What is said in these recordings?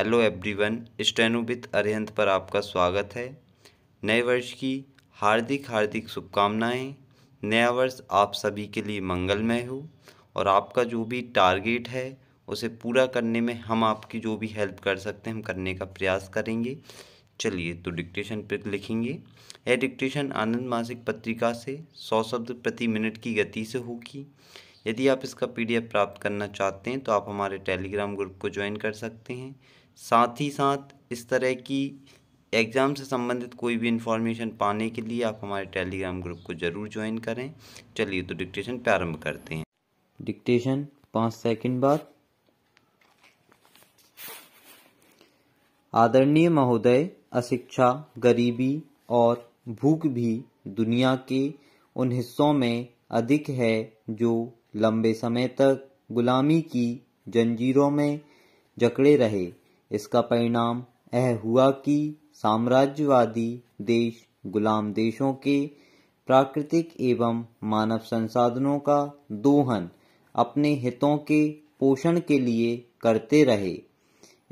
Hello everyone one with Arihant पर आपका स्वागत है नए वर्ष की हार्दिक हार्दिक शुभकामनाएं नया वर्ष आप सभी के लिए मंगलमय हो और आपका जो भी टारगेट है उसे पूरा करने में हम आपकी जो भी हेल्प कर सकते हैं हम करने का प्रयास करेंगे चलिए तो डिक्टेशन पर लिखेंगे यह डिक्टेशन आनंद मासिक पत्रिका से सौ शब्द प्रति मिनट की गति से होगी यदि आप इसका पीडीएफ प्राप्त करना चाहते हैं तो आप हमारे टेलीग्राम ग्रुप को ज्वाइन कर सकते हैं साथ ही साथ इस तरह की एग्ज़ाम से संबंधित कोई भी इन्फॉर्मेशन पाने के लिए आप हमारे टेलीग्राम ग्रुप को ज़रूर ज्वाइन करें चलिए तो डिक्टेशन प्रारंभ करते हैं डिक्टेशन पाँच सेकंड बाद आदरणीय महोदय अशिक्षा गरीबी और भूख भी दुनिया के उन हिस्सों में अधिक है जो लंबे समय तक गुलामी की जंजीरों में जकड़े रहे इसका परिणाम यह हुआ कि साम्राज्यवादी देश गुलाम देशों के प्राकृतिक एवं मानव संसाधनों का दोहन अपने हितों के पोषण के लिए करते रहे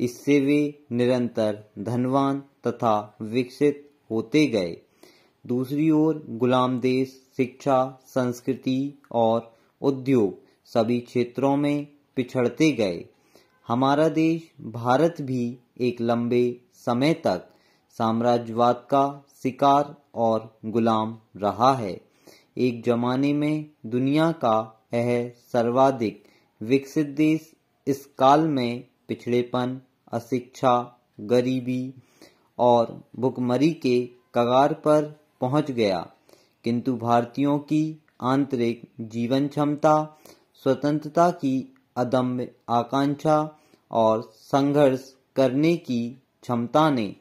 इससे वे निरंतर धनवान तथा विकसित होते गए दूसरी ओर गुलाम देश शिक्षा संस्कृति और उद्योग सभी क्षेत्रों में पिछड़ते गए हमारा देश भारत भी एक लंबे समय तक साम्राज्यवाद का शिकार और गुलाम रहा है एक जमाने में दुनिया का यह सर्वाधिक विकसित देश इस काल में पिछड़ेपन अशिक्षा गरीबी और भुखमरी के कगार पर पहुंच गया किंतु भारतीयों की आंतरिक जीवन क्षमता स्वतंत्रता की अदम्य आकांक्षा और संघर्ष करने की क्षमता ने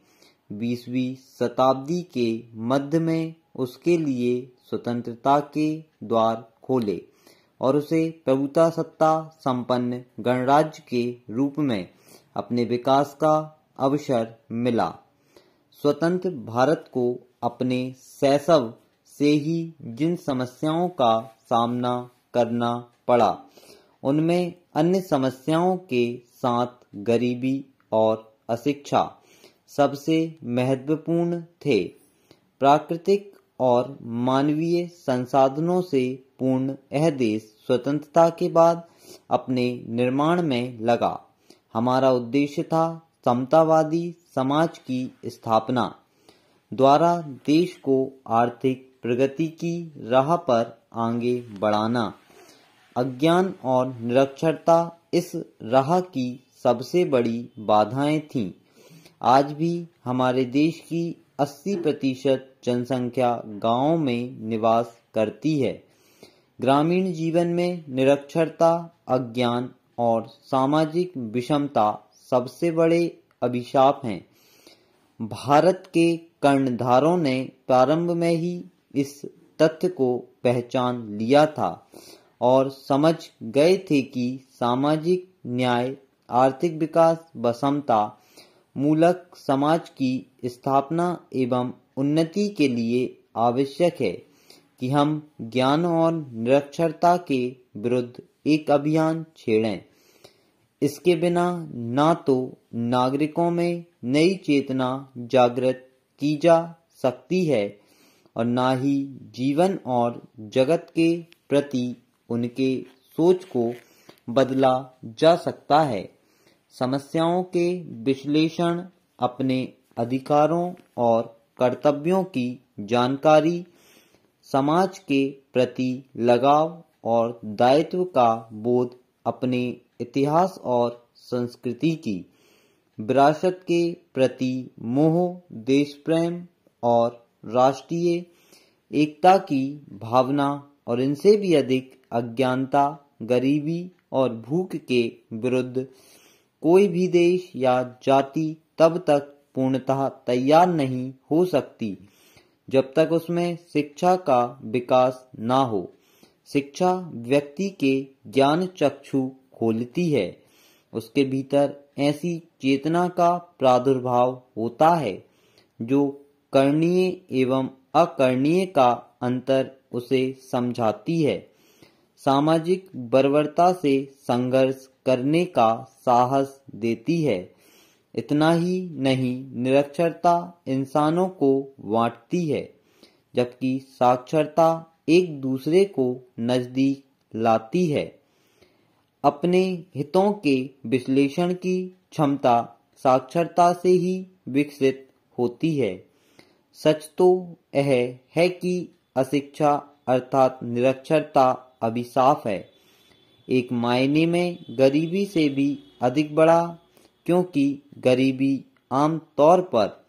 बीसवीं शताब्दी के मध्य में उसके लिए स्वतंत्रता के द्वार खोले और उसे प्रभुता सत्ता संपन्न गणराज्य के रूप में अपने विकास का अवसर मिला स्वतंत्र भारत को अपने शैशव से ही जिन समस्याओं का सामना करना पड़ा उनमें अन्य समस्याओं के साथ गरीबी और अशिक्षा सबसे महत्वपूर्ण थे प्राकृतिक और मानवीय संसाधनों से पूर्ण यह देश स्वतंत्रता के बाद अपने निर्माण में लगा हमारा उद्देश्य था समतावादी समाज की स्थापना द्वारा देश को आर्थिक प्रगति की राह पर आगे बढ़ाना अज्ञान और निरक्षरता इस राह की सबसे बड़ी बाधाएं थीं। आज भी हमारे देश की 80 प्रतिशत जनसंख्या गाँव में निवास करती है ग्रामीण जीवन में निरक्षरता अज्ञान और सामाजिक विषमता सबसे बड़े अभिशाप हैं भारत के कर्णधारों ने प्रारंभ में ही इस तथ्य को पहचान लिया था और समझ गए थे कि सामाजिक न्याय आर्थिक विकास व समता मूलक समाज की स्थापना एवं उन्नति के लिए आवश्यक है कि हम ज्ञान और निरक्षरता के विरुद्ध एक अभियान छेड़ें इसके बिना ना तो नागरिकों में नई चेतना जागृत की जा सकती है और ना ही जीवन और जगत के प्रति उनके सोच को बदला जा सकता है समस्याओं के विश्लेषण अपने अधिकारों और कर्तव्यों की जानकारी समाज के प्रति लगाव और दायित्व का बोध अपने इतिहास और संस्कृति की विरासत के प्रति मोह देश प्रेम और राष्ट्रीय एकता की भावना और इनसे भी अधिक अज्ञानता गरीबी और भूख के विरुद्ध कोई भी देश या जाति तब तक पूर्णतः तैयार नहीं हो सकती जब तक उसमें शिक्षा का विकास ना हो शिक्षा व्यक्ति के ज्ञान चक्षु खोलती है उसके भीतर ऐसी चेतना का प्रादुर्भाव होता है जो करणीय एवं अकरणीय का अंतर उसे समझाती है सामाजिक बर्बरता से संघर्ष करने का साहस देती है इतना ही नहीं निरक्षरता इंसानों को बांटती है जबकि साक्षरता एक दूसरे को नज़दीक लाती है अपने हितों के विश्लेषण की क्षमता साक्षरता से ही विकसित होती है सच तो यह है कि अशिक्षा अर्थात निरक्षरता अभिशाप है एक मायने में गरीबी से भी अधिक बड़ा क्योंकि गरीबी आमतौर पर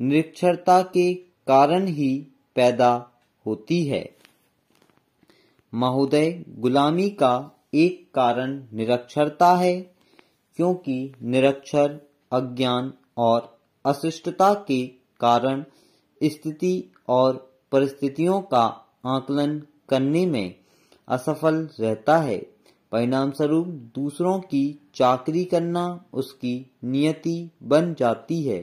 निरक्षरता के कारण ही पैदा होती है महोदय गुलामी का एक कारण निरक्षरता है क्योंकि निरक्षर अज्ञान और अशिष्टता के कारण स्थिति और परिस्थितियों का आकलन करने में असफल रहता है परिणाम स्वरूप दूसरों की चाकरी करना उसकी नियति बन जाती है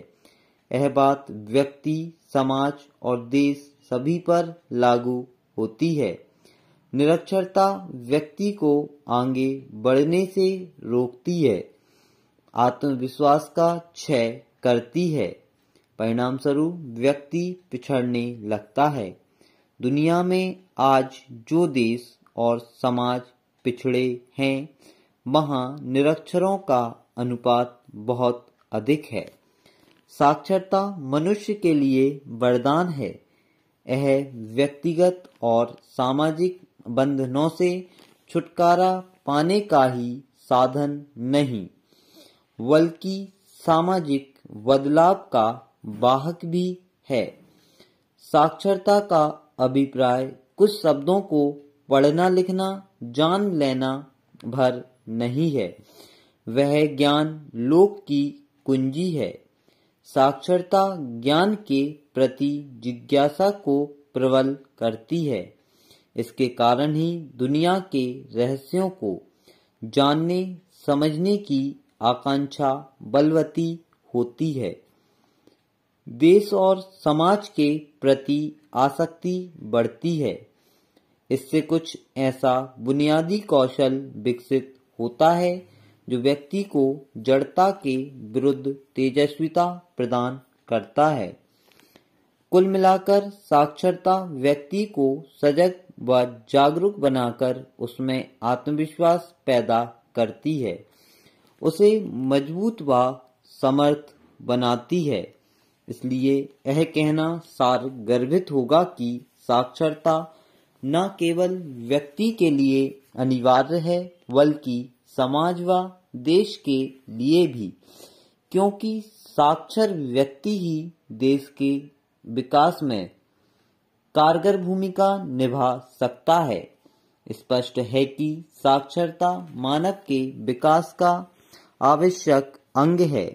यह बात व्यक्ति समाज और देश सभी पर लागू होती है निरक्षरता व्यक्ति को आगे बढ़ने से रोकती है आत्मविश्वास का क्षय करती है परिणाम स्वरूप व्यक्ति पिछड़ने लगता है दुनिया में आज जो देश और समाज पिछड़े हैं वहाँ निरक्षरों का अनुपात बहुत अधिक है साक्षरता मनुष्य के लिए वरदान है यह व्यक्तिगत और सामाजिक बंधनों से छुटकारा पाने का ही साधन नहीं बल्कि सामाजिक बदलाव का वाहक भी है साक्षरता का अभिप्राय कुछ शब्दों को पढ़ना लिखना जान लेना भर नहीं है वह ज्ञान लोक की कुंजी है साक्षरता ज्ञान के प्रति जिज्ञासा को प्रबल करती है इसके कारण ही दुनिया के रहस्यों को जानने समझने की आकांक्षा बलवती होती है देश और समाज के प्रति आसक्ति बढ़ती है इससे कुछ ऐसा बुनियादी कौशल विकसित होता है जो व्यक्ति को जड़ता के विरुद्ध तेजस्विता प्रदान करता है कुल मिलाकर साक्षरता व्यक्ति को सजग व जागरूक बनाकर उसमें आत्मविश्वास पैदा करती है उसे मजबूत व समर्थ बनाती है इसलिए यह कहना सार गर्भित होगा कि साक्षरता न केवल व्यक्ति के लिए अनिवार्य है बल्कि समाज व देश के लिए भी क्योंकि साक्षर व्यक्ति ही देश के विकास में कारगर भूमिका निभा सकता है स्पष्ट है कि साक्षरता मानव के विकास का आवश्यक अंग है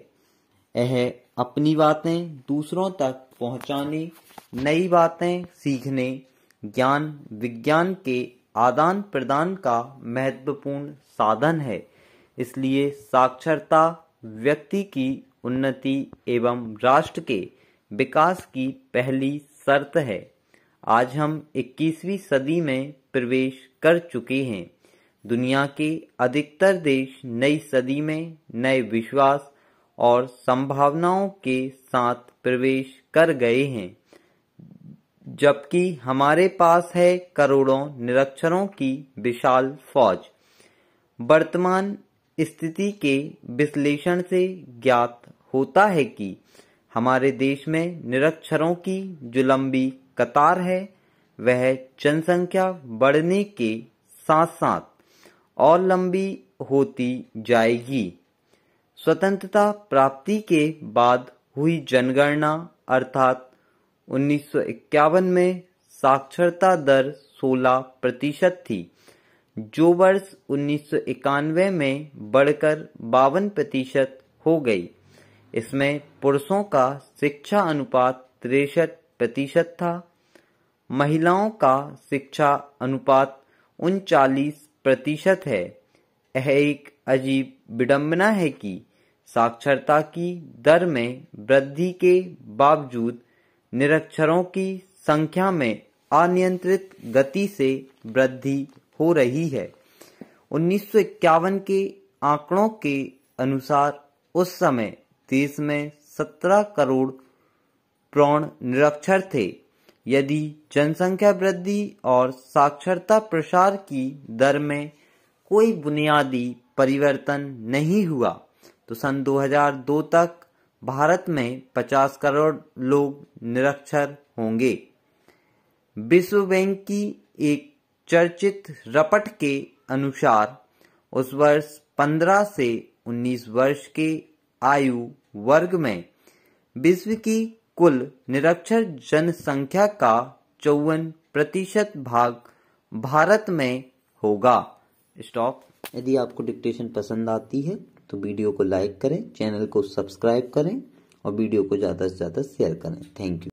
यह अपनी बातें दूसरों तक पहुंचाने नई बातें सीखने ज्ञान विज्ञान के आदान प्रदान का महत्वपूर्ण साधन है इसलिए साक्षरता व्यक्ति की उन्नति एवं राष्ट्र के विकास की पहली शर्त है आज हम 21वीं सदी में प्रवेश कर चुके हैं दुनिया के अधिकतर देश नई सदी में नए विश्वास और संभावनाओं के साथ प्रवेश कर गए हैं जबकि हमारे पास है करोड़ों निरक्षरों की विशाल फौज वर्तमान स्थिति के विश्लेषण से ज्ञात होता है कि हमारे देश में निरक्षरों की जो लंबी कतार है वह जनसंख्या बढ़ने के साथ साथ और लंबी होती जाएगी स्वतंत्रता प्राप्ति के बाद हुई जनगणना अर्थात 1951 में साक्षरता दर 16 प्रतिशत थी जो वर्ष उन्नीस में बढ़कर बावन प्रतिशत हो गई इसमें पुरुषों का शिक्षा अनुपात तिरसठ प्रतिशत था महिलाओं का शिक्षा अनुपात उनचालीस प्रतिशत है यह एक अजीब विडंबना है कि साक्षरता की दर में वृद्धि के बावजूद निरक्षरों की संख्या में अनियंत्रित गति से वृद्धि हो रही है उन्नीस के आंकड़ों के अनुसार उस समय देश में 17 करोड़ प्रौण निरक्षर थे यदि जनसंख्या वृद्धि और साक्षरता प्रसार की दर में कोई बुनियादी परिवर्तन नहीं हुआ तो सन 2002 तक भारत में 50 करोड़ लोग निरक्षर होंगे विश्व बैंक की एक चर्चित रपट के अनुसार उस वर्ष 15 से 19 वर्ष के आयु वर्ग में विश्व की कुल निरक्षर जनसंख्या का चौवन प्रतिशत भाग भारत में होगा स्टॉप यदि आपको डिक्टेशन पसंद आती है तो वीडियो को लाइक करें चैनल को सब्सक्राइब करें और वीडियो को ज़्यादा से ज़्यादा शेयर करें थैंक यू